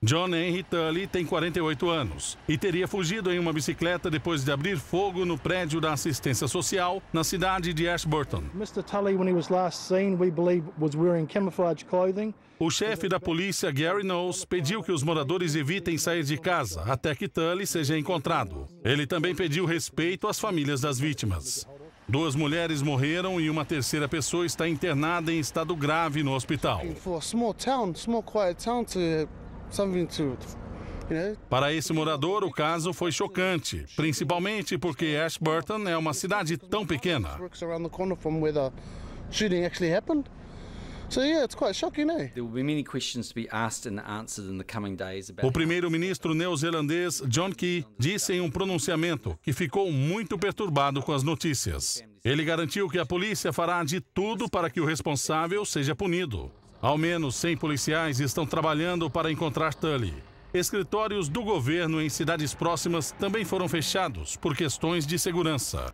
John Henry Tully tem 48 anos e teria fugido em uma bicicleta depois de abrir fogo no prédio da assistência social na cidade de Ashburton. O chefe da polícia, Gary Knowles, pediu que os moradores evitem sair de casa até que Tully seja encontrado. Ele também pediu respeito às famílias das vítimas. Duas mulheres morreram e uma terceira pessoa está internada em estado grave no hospital. Né? Para esse morador, o caso foi chocante, principalmente porque Ashburton é uma cidade tão pequena. Eh? O primeiro-ministro neozelandês John Key disse em um pronunciamento que ficou muito perturbado com as notícias. Ele garantiu que a polícia fará de tudo para que o responsável seja punido. Ao menos 100 policiais estão trabalhando para encontrar Tully. Escritórios do governo em cidades próximas também foram fechados por questões de segurança.